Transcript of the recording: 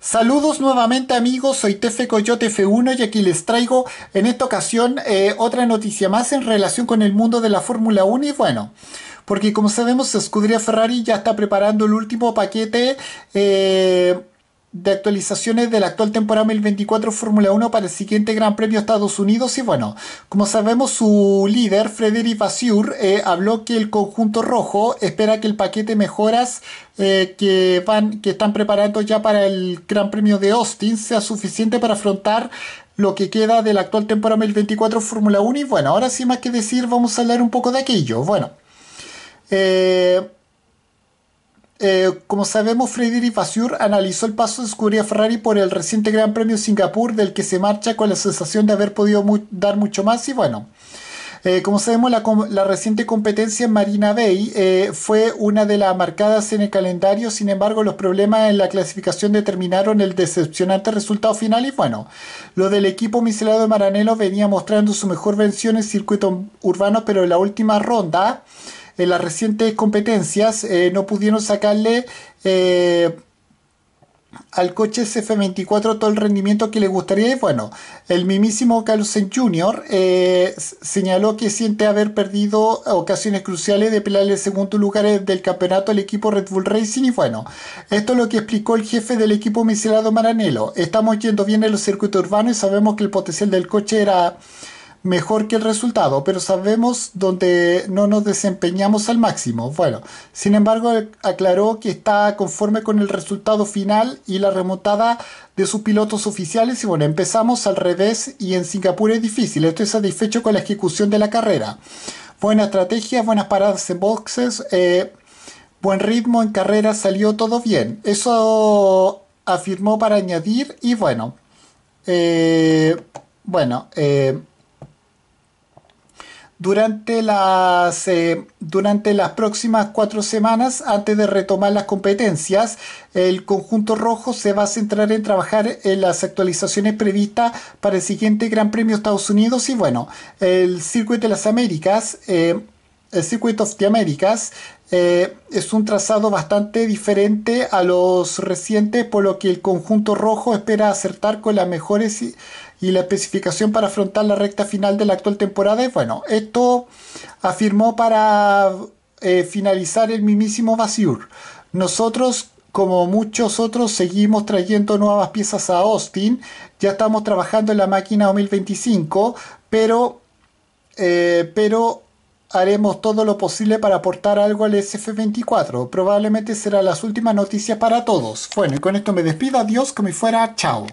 Saludos nuevamente amigos, soy Tefe Coyote F1 y aquí les traigo en esta ocasión eh, otra noticia más en relación con el mundo de la Fórmula 1 y bueno, porque como sabemos Scuderia Ferrari ya está preparando el último paquete eh, de actualizaciones de la actual temporada 2024 Fórmula 1 para el siguiente Gran Premio Estados Unidos y bueno, como sabemos su líder Frederic Vasseur eh, habló que el conjunto rojo espera que el paquete mejoras eh, que, van, que están preparando ya para el Gran Premio de Austin sea suficiente para afrontar lo que queda de la actual temporada 2024 Fórmula 1 y bueno, ahora sin más que decir vamos a hablar un poco de aquello. Bueno, eh, eh, como sabemos, Frédéric Vasseur analizó el paso de Scuderia Ferrari por el reciente Gran Premio Singapur, del que se marcha con la sensación de haber podido dar mucho más. Y bueno, eh, como sabemos, la, reciente competencia en Marina Bay eh, fue una de las marcadas en el calendario. Sin embargo, los problemas en la clasificación determinaron el decepcionante resultado final. Y bueno, lo del equipo miscelado de Maranello venía mostrando su mejor vención en circuito urbano, pero en la última ronda en las recientes competencias eh, no pudieron sacarle eh, al coche CF24 todo el rendimiento que le gustaría. Y bueno, el mismísimo Carlos Jr. Eh, señaló que siente haber perdido ocasiones cruciales de pelear el segundo lugar del campeonato al equipo Red Bull Racing. Y bueno, esto es lo que explicó el jefe del equipo miserado Maranelo. Estamos yendo bien en los circuitos urbanos y sabemos que el potencial del coche era mejor que el resultado, pero sabemos donde no nos desempeñamos al máximo. Bueno, sin embargo, aclaró que está conforme con el resultado final y la remontada de sus pilotos oficiales. Y bueno, empezamos al revés y en Singapur es difícil. Estoy satisfecho con la ejecución de la carrera. Buena estrategia, buenas paradas en boxes, eh, buen ritmo en carrera, salió todo bien. Eso afirmó para añadir y bueno. Eh, bueno, eh, durante las, eh, durante las próximas cuatro semanas, antes de retomar las competencias, el conjunto rojo se va a centrar en trabajar en las actualizaciones previstas para el siguiente Gran Premio Estados Unidos y bueno, el Circuito de las Américas. Eh, el eh, Circuit of the Americas eh, es un trazado bastante diferente a los recientes, por lo que el conjunto rojo espera acertar con las mejores y, la especificación para afrontar la recta final de la actual temporada. bueno, esto afirmó para eh, finalizar el mismísimo Basur. Nosotros, como muchos otros, seguimos trayendo nuevas piezas a Austin. Ya estamos trabajando en la máquina 2025, pero, pero Haremos todo lo posible para aportar algo al SF24. Probablemente será las últimas noticias para todos. Bueno, y con esto me despido. Adiós, como fuera. Chao.